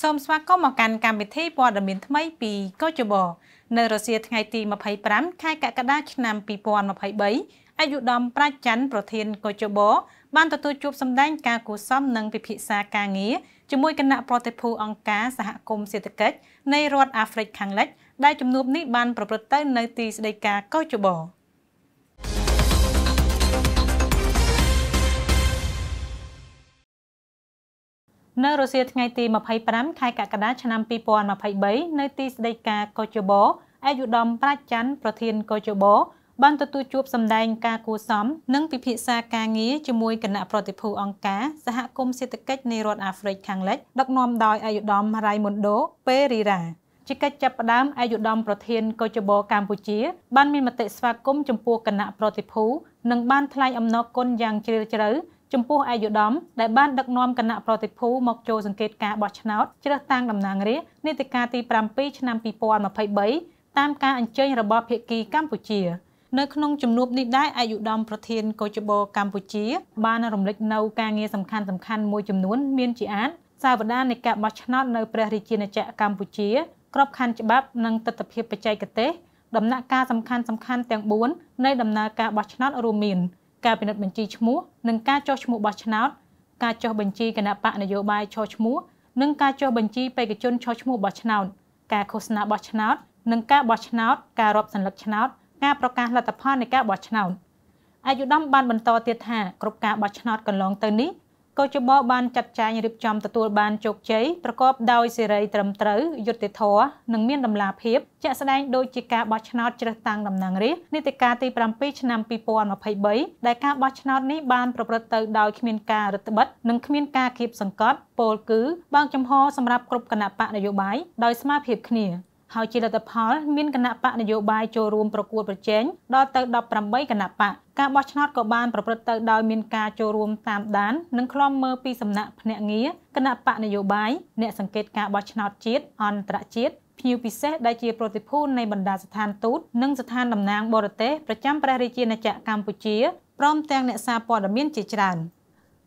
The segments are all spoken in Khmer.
សូមស្វាគមន៍មកកាន់កម្មវិធីព័ត៌មានថ្មីពីកោចបនៅរសៀលថ្ងៃទី25ខែកក្កដាឆ្នាំ2023អាយុដំប្រាច់ច័ន្ទប្រធានកោចបបានទទួលជួបសម្ដែងការគូសំនិងពិភាក្សាការងារជាមួយគណៈប្រតិភូអង្គការសហគមន៍សេដ្ឋកិច្ចនៃរដ្ឋអាហ្វ្រិកខាងលិច ដែលជំនួបនេះបានប្រព្រឹត្តទៅនៅទីស្តីការកោចបោនៅរសៀលថ្ងៃទី25ខែកក្កដាឆ្នាំ2023នៅទីស្តីការកោជបអាយុដមប្រាច័ន្ទប្រធានកោជបបានទទួលជួបសម្ដែងការគួសម និងពិភាក្សាការងារជាមួយគណៈប្រតិភូអង្គការសហគមន៍សេដ្ឋកិច្ចនៃរដ្ឋអាហ្វ្រិកខាងលិចដឹកនាំដោយអាយុដមរៃមុនដូ ពេរីរ៉ាជាកិច្ចចាប់ផ្ដើមអាយុដមប្រធានកោជបកម្ពុជាបានមានមតិស្វាគមន៍ចំពោះគណៈប្រតិភូនិងបានថ្លែងអំណរគុណយ៉ាងជ្រាលជ្រៅចំពោះឯកឧត្តមដែលបានដឹកនាំគណៈប្រតិភូមកចូលសង្កេតការបោះឆ្នោតជ្រើសតាំងតំណាងរាស្ត្រនីតិកាលទី7ឆ្នាំ2023តាមការអញ្ជើញរបស់ភាគីកម្ពុជា នៅក្នុងជំនួបនេះដែរអាយុដំប្រធានកោជបកម្ពុជាបានរំលឹកនៅការងារសំខាន់សំខាន់មួយចំនួនមានជាអានសាវតានៃការបោះឆ្នោតនៅព្រះរាជាណាចក្រកម្ពុជាក្របខ័ណ្ឌច្បាប់និងទស្សនវិជ្ជាបច្ចេកទេសដំណាក់កាលសំខាន់សំខាន់ទាំង4នៃដំណើរការបោះឆ្នោតរួមមានការពិនិត្យបញ្ជីឈ្មោះនិងការចុះឈ្មោះបោះឆ្នោតការចុះបញ្ជីគណៈបកនយោបាយឆោឈ្មោះនិងការចុះបញ្ជីបេក្ខជនឆោឈ្មោះបោះឆ្នោតការឃោសនាបោះឆ្នោតនិងការបោះឆ្នោតការរាប់សញ្ញាឆ្នោតការប្រកាសលទ្ធផលនៃការបោះឆ្នោតអាយុដំបានបន្តទៀតថាគ្រប់ការបោះឆ្នោតកន្លងទៅនេះកោចបបានចាត់ចែងរៀបចំទទួលបានជោគជ័យប្រកបដោយសេរីត្រឹមត្រូវយុត្តិធម៌និងមានតម្លាភាពជាក់ស្ដែងដូចជាការបោះឆ្នោតជ្រើសតាំងតំណាងរាស្ត្រនីតិកាលទី7ឆ្នាំ2023ដែលការបោះឆ្នោតនេះបាន ប្រព្រឹត្តទៅដោយគ្មានការរដ្ឋបិទនិងគ្មានការគៀបសង្កត់ពោលគឺបើកចំហសម្រាប់គ្រប់គណៈបកនយោបាយដោយស្មារភាពគ្នាហើយជាលទ្ធផល មានគណៈបកនយោបាយចូលរួមប្រកួតប្រជែងដល់ទៅ18គណៈបកការបោះឆ្នោតក៏បាន ប្រព្រឹត្តទៅដោយមានការចូលរួមតាមដាន និងឃ្លាំមើលពីសំណាក់ភ្នាក់ងារគណៈបកនយោបាយអ្នកសង្កេតការបោះឆ្នោតជាតិអន្តរជាតិភ្ញៀវពិសេសដែលជាប្រតិភូនៃបណ្ដាស្ថានទូតនិងស្ថានតំណាង បរទេសប្រចាំព្រះរាជាណាចក្រកម្ពុជាព្រមទាំងអ្នកសារព័ត៌មានជាច្រើន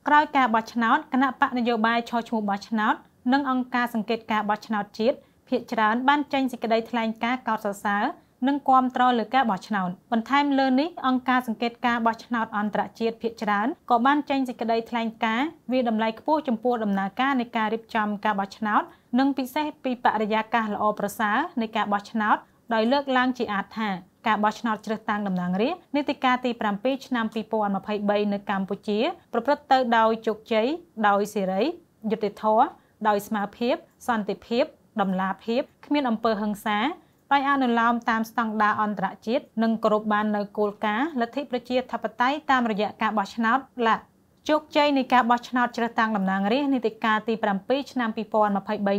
ក្រោយការបោះឆ្នោតគណៈបកនយោបាយឈរឈ្មោះបោះឆ្នោតនិងអង្គការសង្កេតការបោះឆ្នោតជាតិភាគច្រើនបានចេញសេចក្តីថ្លែងការណ៍កោតសរសើរនិងគាំទ្រលើការបោះឆ្នោតបន្ថែមលើនេះអង្គការសង្កេតការបោះឆ្នោតអន្តរជាតិភាគច្រើនក៏បានចេញសេចក្តីថ្លែងការណ៍វាតម្លៃខ្ពស់ចំពោះដំណើរការនៃការរៀបចំការបោះឆ្នោតនិងពិសេសពីបរិយាកាសល្អប្រសើរនៃការបោះឆ្នោតដោយលើកឡើងជាអាចថាការបោះឆ្នោតជ្រើសតាំងតំណាងរាស្ត្រនីតិកាលទី7ឆ្នាំ2023នៅកម្ពុជាប្រព្រឹត្តទៅដោយជោគជ័យដោយសេរីយុត្តិធម៌ដោយស្មារតីភាពសន្តិភាពដំឡាភិបគ្មានអំពើហិង្សាដោយអនុលោមតាមស្តង់ដារអន្តរជាតិនិងគោរពបាននូវគោលការណ៍លទ្ធិប្រជាធិបតេយ្យតាមរយៈការបោះឆ្នោតឡាជោគជ័យនៃការបោះឆ្នោតជ្រើសតាំងតំណាងរាស្ត្រនីតិកាលទី7ឆ្នាំ2023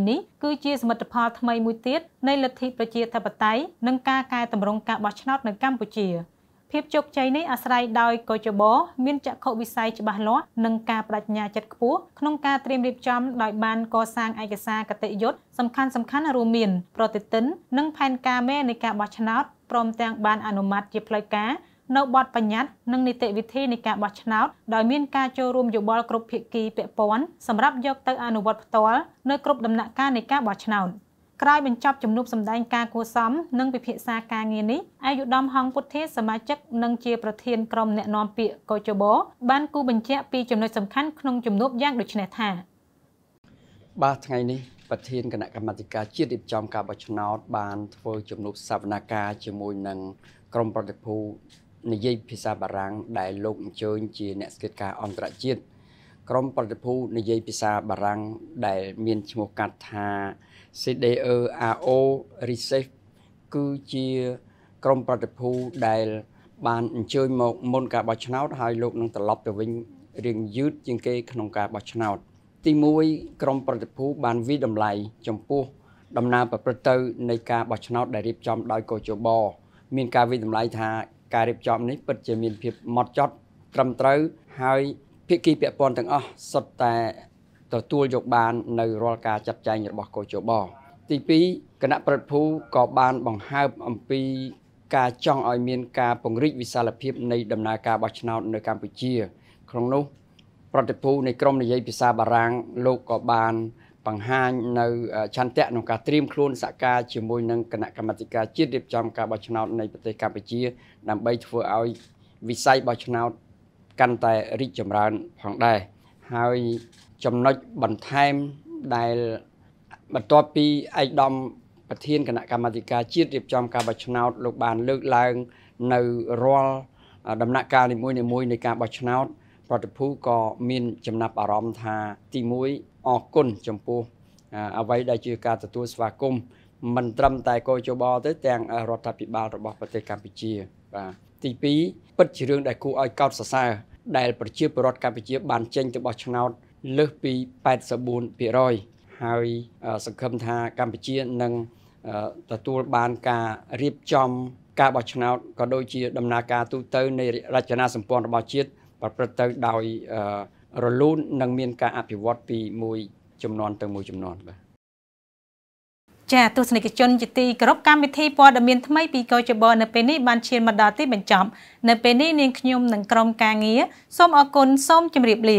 នេះគឺជាសមិទ្ធផលថ្មីមួយទៀតនៃលទ្ធិប្រជាធិបតេយ្យនិងការកែតម្រង់ការបោះឆ្នោតនៅកម្ពុជា។ភាពជោគជ័យនេះអាស្រ័យដោយកោចបមានចក្ខុវិស័យច្បាស់លាស់និងការបដិញ្ញាចិត្តខ្ពស់ក្នុងការត្រៀមរៀបចំដោយបានកសាងឯកសារគតិយុត្តសំខាន់សំខាន់រួមមានប្រតិទិននិងផែនការមេនៃការបោះឆ្នោតព្រមទាំងបានអនុម័តជាផ្លូវការនៅបទបញ្ញត្តិនិងនីតិវិធីនៃការបោះឆ្នោតដោយមានការចូលរួមយោបល់គ្រប់ភាគីពាក់ព័ន្ធសម្រាប់យកទៅអនុវត្តផ្ទាល់នៅគ្រប់ដំណាក់កាលនៃការបោះឆ្នោត។ក្រោយបញ្ចប់ជំនួបសម្ដែងការគួសមនិងពិភាក្សាការងារនេះអាយុដំហងពុទ្ធាសមាជិកនិងជាប្រធានក្រុមអ្នកណែនាំពាក្យកោជបបានគូបញ្ជាក់ពីចំណុចសំខាន់ក្នុងជំនួបយ៉ាងដូចនេះថាបាទថ្ងៃនេះប្រធានគណៈកម្មាធិការជាតិរៀបចំការបោះឆ្នោត បានធ្វើជំនួបសវនាការជាមួយនឹងក្រុមប្រតិភូនិយាយភាសាបារាំងដែលលោកអញ្ជើញជា អ្នកស្គិតការអន្តរជាតិក្រុមប្រតិភូនិយាយភាសាបារាំងដែល មានឈ្មោះកាត់ថា CDEAO RISEF គឺជា ក្រុមប្រតិភូដែល បានអញ្ជើញមកមុនការបោះឆ្នោតហើយលោកនឹងត្រឡប់ទៅវិញរៀងយឺតជាងគេក្នុងការបោះឆ្នោតទី1ក្រុមប្រតិភូបានវិតម្លៃចំពោះដំណើរ ប្រព្រឹត្តទៅនៃការបោះឆ្នោតដែលរៀបចំដោយកោជបមានការវិតម្លៃថាការរៀបចំនេះពិតជាមានភាពម៉ត់ចត់ត្រឹមត្រូវ ហើយភាគីពាក់ព័ន្ធទាំងអស់សុទ្ធតែទទួលយកបាននៅរាល់ការចាត់ចែងរបស់កោជបទី2គណៈប្រតិភូក៏បានបង្ហើបអំពីការចង់ឲ្យមានការពង្រីកវិសាលភាពនៃដំណើរការបោះឆ្នោតនៅកម្ពុជាក្នុងនោះ ប្រតិភូនៃក្រមនយោបាយភាសាបារាំងលោកក៏បានបង្ហាញនៅឆន្ទៈក្នុងការត្រៀមខ្លួនសហការជាមួយនឹងគណៈកម្មាធិការជាតិរៀបចំការបោះឆ្នោតនៃប្រទេសកម្ពុជាដើម្បីធ្វើឲ្យវិស័យបោះឆ្នោតកាន់តែរីកចម្រើនផងដែរ។ហើយចំណុចបន្ថែមដែលបន្ទាប់ពីឯកឧត្តមប្រធានគណៈកម្មាធិការជាតិរៀបចំការបោះឆ្នោត លោកបានលើកឡើង នៅរាល់ដំណាក់កាលនីមួយៗនៃការបោះឆ្នោត ប្រតិភូក៏មានចំណាប់អារម្មណ៍ថា ទី1អរគុណចំពោះ អ្វីដែលជាការទទួលស្វាគមន៍មិនត្រឹមតែកោជបទេទាំងរដ្ឋាភិបាលរបស់ប្រទេសកម្ពុជាបាទទី2ពិតជារឿងដែលគួរឲ្យកោតសរសើរដែលប្រជាពលរដ្ឋកម្ពុជា បានចេញទៅបោះឆ្នោតលើសពី84%ហើយសង្ឃឹមថាកម្ពុជានឹងទទួលបានការរៀបចំការបោះឆ្នោតក៏ដូចជាដំណើរការទូទៅនៃរចនាសម្ព័ន្ធរបស់ជាតិប្រព្រឹត្តទៅដោយរលូននិងមានការអភិវឌ្ឍពីមួយចំនួនទៅមួយចំនួនបាទចាទស្សនិកជនជាទីគោរពកម្មវិធីព័ត៌មានថ្មីពីកោចបនៅពេលនេះបានឈានមកដល់ទីបញ្ចប់នៅពេលនេះនាងខ្ញុំនិងក្រុមការងារសូមអរគុណសូមជម្រាបលា